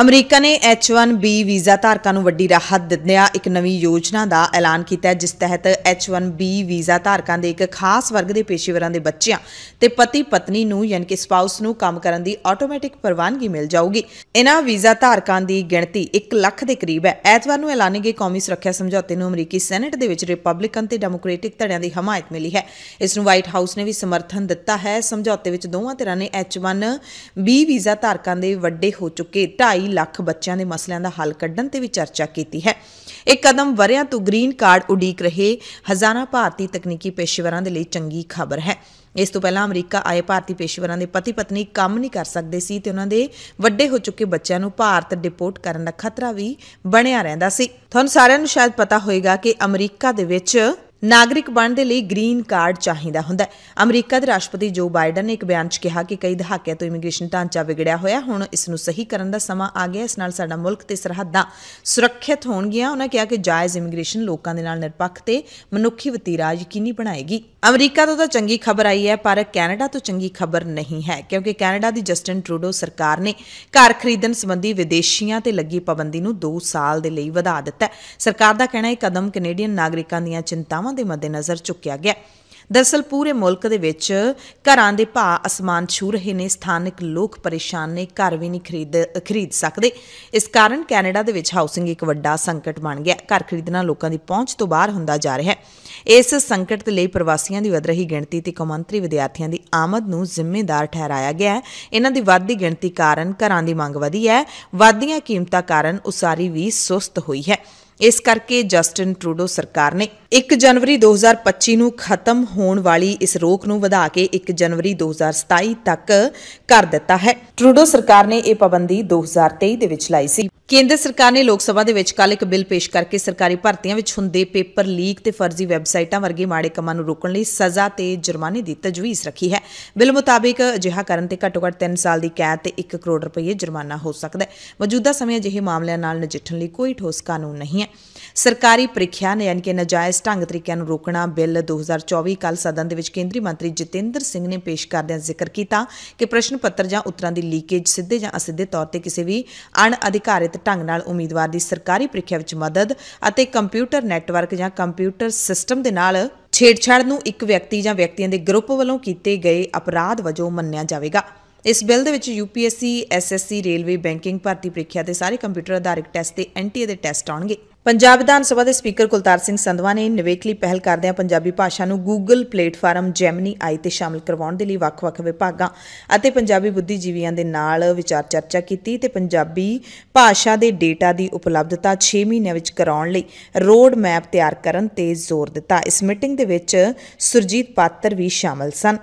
America ਨੇ H1B visa ਧਾਰਕਾਂ ਨੂੰ ਵੱਡੀ ਰਾਹਤ ਦਿੰਦਿਆਂ ਇੱਕ ਨਵੀਂ ਯੋਜਨਾ ਦਾ ਐਲਾਨ ਕੀਤਾ ਜਿਸ ਤਹਿਤ H1B ਵੀਜ਼ਾ ਧਾਰਕਾਂ ਦੇ ਇੱਕ ਖਾਸ ਵਰਗ ਦੇ ਪੇਸ਼ੇਵਰਾਂ ਦੇ ਬੱਚਿਆਂ ਤੇ ਪਤੀ ਪਤਨੀ ਨੂੰ ਯਾਨੀ ਕਿ ਸਪਾਊਸ ਨੂੰ ਕੰਮ ਕਰਨ ਦੀ ਆਟੋਮੈਟਿਕ ਪ੍ਰਵਾਨਗੀ ਮਿਲ ਜਾਊਗੀ ਇਹਨਾਂ ਵੀਜ਼ਾ ਧਾਰਕਾਂ ਦੀ ਗਿਣਤੀ 1 ਲੱਖ ਦੇ ਕਰੀਬ ਹੈ ਐਤਵਾਰ ਨੂੰ ਐਲਾਨੇ ਗਏ ਕੌਮੀ ਸੁਰੱਖਿਆ ਸਮਝੌਤੇ ਨੂੰ ਅਮਰੀਕੀ ਸੈਨੇਟ ਦੇ ਵਿੱਚ ਰਿਪਬਲਿਕਨ ਤੇ ਡੈਮੋਕ੍ਰੈਟਿਕ ਧੜਿਆਂ ਦੀ ਹਮਾਇਤ ਮਿਲੀ ਹੈ ਇਸ ਨੂੰ ਵਾਈਟ ਹਾਊਸ ਨੇ ਵੀ ਸਮਰਥਨ ਦਿੱਤਾ ਹੈ ਸਮਝੌਤੇ ਵਿੱਚ ਦੋਵਾਂ ਧਿਰਾਂ ਨੇ H1B ਵੀਜ਼ਾ ਧਾਰਕਾਂ ਦੇ ਵੱਡੇ ਹੋ ਚੁੱਕੇ 2 2.5 ਲੱਖ ਬੱਚਿਆਂ ਦੇ ਮਸਲਿਆਂ ਦਾ ਹੱਲ ਕੱਢਣ ਤੇ ਵੀ ਚਰਚਾ ਕੀਤੀ ਹੈ ਇਹ ਕਦਮ ਵਰਿਆਂ ਤੋਂ ਗ੍ਰੀਨ ਕਾਰਡ ਉਡੀਕ ਰਹੇ ਹਜ਼ਾਰਾਂ ਭਾਰਤੀ ਤਕਨੀਕੀ ਪੇਸ਼ੇਵਰਾਂ ਦੇ ਲਈ ਚੰਗੀ ਖਬਰ ਹੈ ਇਸ ਤੋਂ ਪਹਿਲਾਂ ਅਮਰੀਕਾ ਆਏ ਭਾਰਤੀ ਪੇਸ਼ੇਵਰਾਂ ਦੇ ਪਤੀ ਪਤਨੀ ਕੰਮ ਨਹੀਂ ਕਰ ਸਕਦੇ ਸੀ ਤੇ ਉਹਨਾਂ ਦੇ ਵੱਡੇ ਹੋ ਚੁੱਕੇ ਬੱਚਿਆਂ ਨੂੰ ਭਾਰਤ ਡਿਪੋਰਟ ਕਰਨ ਦਾ ਖਤਰਾ ਵੀ ਬਣਿਆ ਰਹਿੰਦਾ ਸੀ ਤੁਹਾਨੂੰ ਸਾਰਿਆਂ ਨੂੰ ਸ਼ਾਇਦ ਪਤਾ ਹੋਵੇਗਾ ਕਿ ਅਮਰੀਕਾ ਦੇ ਵਿੱਚ ਨਾਗਰਿਕ ਬਣਨ ਦੇ ਲਈ ਗ੍ਰੀਨ ਕਾਰਡ ਚਾਹੀਦਾ ਹੁੰਦਾ ਹੈ ਅਮਰੀਕਾ ਦੇ ਰਾਸ਼ਟਰਪਤੀ ਜੋ ਬਾਈਡਨ ਨੇ ਇੱਕ ਬਿਆਨ 'ਚ ਕਿਹਾ ਕਿ ਕਈ ਦਹਾਕਿਆਂ ਤੋਂ ਇਮੀਗ੍ਰੇਸ਼ਨ ਢਾਂਚਾ ਵਿਗੜਿਆ ਹੋਇਆ ਹੁਣ ਇਸ ਨੂੰ ਸਹੀ ਕਰਨ ਦਾ ਸਮਾਂ ਆ ਗਿਆ ਇਸ ਨਾਲ ਸਾਡਾ ਮੁਲਕ ਤੇ ਸਰਹੱਦਾਂ ਸੁਰੱਖਿਅਤ ਹੋਣਗੀਆਂ ਉਹਨਾਂ ਕਿਹਾ ਕਿ ਜਾਇਜ਼ ਇਮੀਗ੍ਰੇਸ਼ਨ ਲੋਕਾਂ ਦੇ ਨਾਲ ਨਿਰਪੱਖ ਤੇ ਮਨੁੱਖੀ ਵਤੀਰਾ ਯਕੀਨੀ ਬਣਾਏਗੀ ਅਮਰੀਕਾ ਤੋਂ ਤਾਂ ਚੰਗੀ ਖਬਰ ਆਈ ਹੈ ਪਰ ਕੈਨੇਡਾ ਤੋਂ ਚੰਗੀ ਖਬਰ ਨਹੀਂ ਹੈ ਕਿਉਂਕਿ ਕੈਨੇਡਾ ਦੀ ਜਸਟਿਨ ਟਰੂਡੋ ਸਰਕਾਰ ਨੇ ਘਰ ਖਰੀਦਣ ਸੰਬੰਧੀ ਵਿਦੇਸ਼ੀਆਂ ਤੇ ਲੱਗੀ ਪਾਬੰਦੀ ਨੂੰ 2 ਸਾਲ ਦੇ ਲਈ ਵਧਾ ਦਿੱਤਾ ਹੈ ਸਰਕਾਰ ਦਾ ਕਹਿਣਾ ਹੈ ਕਦਮ ਕੈਨੇਡੀਅਨ ਨਾਗਰਿਕਾਂ ਦੀਆਂ ਚਿੰਤਾਵਾਂ ਬਦਲਾਵਾਂ ਦੇ ਮੱਦੇਨਜ਼ਰ ਚੁੱਕਿਆ ਗਿਆ ਦਰਸਲ ਪੂਰੇ ਮੁਲਕ ਦੇ ਵਿੱਚ ਘਰਾਂ ਦੇ ਭਾਅ ਅਸਮਾਨ ਛੂ ਰਹੇ ਨੇ ਸਥਾਨਕ ਲੋਕ ਪਰੇਸ਼ਾਨ ਨੇ ਘਰ ਵੀ ਨਹੀਂ ਖਰੀਦ ਖਰੀਦ ਸਕਦੇ ਇਸ ਕਾਰਨ ਕੈਨੇਡਾ ਦੇ ਵਿੱਚ ਹਾਊਸਿੰਗ ਇੱਕ ਵੱਡਾ ਸੰਕਟ ਬਣ ਗਿਆ ਘਰ ਖਰੀਦਣਾ ਲੋਕਾਂ ਦੀ ਪਹੁੰਚ ਤੋਂ ਬਾਹਰ ਹੁੰਦਾ ਜਾ ਰਿਹਾ ਹੈ ਇਸ ਸੰਕਟ ਦੇ ਲਈ ਪ੍ਰਵਾਸੀਆਂ ਦੀ ਵਧ ਰਹੀ ਗਿਣਤੀ ਤੇ ਕਮੰਤਰੀ ਵਿਦਿਆਰਥੀਆਂ ਦੀ ਆਮਦ ਨੂੰ ਜ਼ਿੰਮੇਦਾਰ ਠਹਿਰਾਇਆ ਗਿਆ ਹੈ ਇਹਨਾਂ ਦੀ ਵੱਧਦੀ ਗਿਣਤੀ ਕਾਰਨ ਘਰਾਂ ਦੀ ਮੰਗ ਵਧੀ ਹੈ ਵੱਧਦੀਆਂ ਕੀਮਤਾਂ ਕਾਰਨ ਉਸਾਰੀ ਵੀ ਸੁਸਤ ਹੋਈ ਹੈ ਇਸ ਕਰਕੇ ਜਸਟਿਨ ਟਰੂਡੋ ਸਰਕਾਰ ਨੇ 1 ਜਨਵਰੀ 2025 ਨੂੰ ਖਤਮ ਹੋਣ ਵਾਲੀ ਇਸ ਰੋਕ ਨੂੰ ਵਧਾ ਕੇ 1 ਜਨਵਰੀ 2027 ਤੱਕ ਕਰ ਦਿੱਤਾ ਹੈ ਟਰੂਡੋ ਸਰਕਾਰ ਨੇ ਇਹ ਪਾਬੰਦੀ 2023 ਦੇ ਵਿੱਚ ਲਾਈ ਸੀ ਕੇਂਦਰ ਸਰਕਾਰ ਨੇ ਲੋਕ ਸਭਾ ਦੇ ਵਿੱਚ ਕੱਲ ਇੱਕ ਬਿੱਲ ਪੇਸ਼ ਕਰਕੇ ਸਰਕਾਰੀ ਭਰਤੀਆਂ ਵਿੱਚ ਹੁੰਦੇ ਪੇਪਰ ਲੀਕ ਤੇ ਫਰਜ਼ੀ ਵੈਬਸਾਈਟਾਂ ਵਰਗੇ ਮਾੜੇ ਕੰਮਾਂ ਨੂੰ ਰੋਕਣ ਲਈ ਸਜ਼ਾ ਤੇ ਜੁਰਮਾਨੇ ਦੀ ਤਜਵੀਜ਼ ਰੱਖੀ ਹੈ ਬਿੱਲ ਮੁਤਾਬਿਕ ਅਜਿਹਾ ਕਰਨ ਤੇ ਘੱਟੋ ਘੱਟ 3 ਸਾਲ ਦੀ ਕੈਦ ਤੇ 1 ਕਰੋੜ ਰੁਪਏ ਜੁਰਮਾਨਾ ਹੋ ਸਕਦਾ ਹੈ ਮੌਜੂਦਾ ਸਮੇਂ ਅਜਿਹੇ ਮਾਮਲਿਆਂ ਨਾਲ ਨਜਿੱਠਣ ਲਈ ਕੋਈ ਠੋਸ ਕਾਨੂੰਨ ਨਹੀਂ ਹੈ ਸਰਕਾਰੀ ਪ੍ਰੀਖਿਆ ਨੇ ਯਾਨਕਿ ਨਜਾਇਜ਼ ਢੰਗ ਤਰੀਕਿਆਂ ਨੂੰ ਰੋਕਣਾ ਬਿੱਲ 2024 ਕੱਲ ਸਦਨ ਦੇ ਵਿੱਚ ਕੇਂਦਰੀ ਮੰਤਰੀ ਜਤਿੰਦਰ ਸਿੰਘ ਨੇ ਪੇਸ਼ ਕਰਦਿਆਂ ਜ਼ਿਕਰ ਕੀਤਾ ਕਿ ਪ੍ਰਸ਼ਨ ਪੱਤਰ ਜਾਂ ਉਤਰਾਂ ਦੀ ਲੀਕੇਜ ਸਿੱਧੇ ਜਾਂ ਅਸਿੱਧੇ ਤੌਰ ਤੇ ਕਿਸੇ ਵੀ ਅਣ ਅਧਿਕਾਰਿਤ ਢੰਗ ਨਾਲ ਉਮੀਦਵਾਰ ਦੀ ਸਰਕਾਰੀ ਪ੍ਰੀਖਿਆ ਵਿੱਚ ਮਦਦ ਅਤੇ ਕੰਪਿਊਟਰ ਨੈਟਵਰਕ ਜਾਂ ਕੰਪਿਊਟਰ ਸਿਸਟਮ ਦੇ ਨਾਲ ਛੇੜਛਾੜ ਨੂੰ ਇੱਕ ਵਿਅਕਤੀ ਜਾਂ ਵਿਅਕਤੀਆਂ ਦੇ ਗਰੁੱਪ ਵੱਲੋਂ ਕੀਤੇ ਗਏ ਅਪਰਾਧ ਵਜੋਂ ਮੰਨਿਆ ਜਾਵੇਗਾ ਇਸ ਬਿੱਲ ਦੇ ਵਿੱਚ ਯੂਪੀਐਸਸੀ ਐਸਐਸਸੀ ਰੇਲਵੇ ਬੈਂਕਿੰਗ ਭਰਤੀ ਪ੍ਰੀਖਿਆ ਦੇ ਸਾਰੇ ਕੰਪਿਊਟਰ ਆਧਾਰਿਤ ਟੈਸਟ ਤੇ ਐਨਟੀਏ ਦੇ ਟੈਸਟ ਆਉਣਗੇ ਪੰਜਾਬ ਵਿਧਾਨ ਸਭਾ ਦੇ ਸਪੀਕਰ ਕੁਲਤਾਰ ਸਿੰਘ ਸੰਧਵਾ ਨੇ ਨਵੇਕਲੀ ਪਹਿਲ ਕਰਦਿਆਂ ਪੰਜਾਬੀ ਭਾਸ਼ਾ ਨੂੰ ਗੂਗਲ ਪਲੇਟਫਾਰਮ ਜੈਮਨੀ ਆਈ ਤੇ ਸ਼ਾਮਲ ਕਰਵਾਉਣ ਦੇ ਲਈ ਵੱਖ-ਵੱਖ ਵਿਭਾਗਾਂ ਅਤੇ ਪੰਜਾਬੀ ਬੁੱਧੀਜੀਵੀਆਂ ਦੇ ਨਾਲ ਵਿਚਾਰ ਚਰਚਾ ਕੀਤੀ ਤੇ ਪੰਜਾਬੀ ਭਾਸ਼ਾ ਦੇ ਡੇਟਾ ਦੀ ਉਪਲਬਧਤਾ 6 ਮਹੀਨਿਆਂ ਵਿੱਚ ਕਰਾਉਣ ਲਈ ਰੋਡ ਮੈਪ ਤਿਆਰ ਕਰਨ ਤੇ ਜ਼ੋਰ ਦਿੱਤਾ ਇਸ ਮੀਟਿੰਗ ਦੇ ਵਿੱਚ ਸੁਰਜੀਤ ਪਾਤਰ ਵੀ ਸ਼ਾਮਲ ਸਨ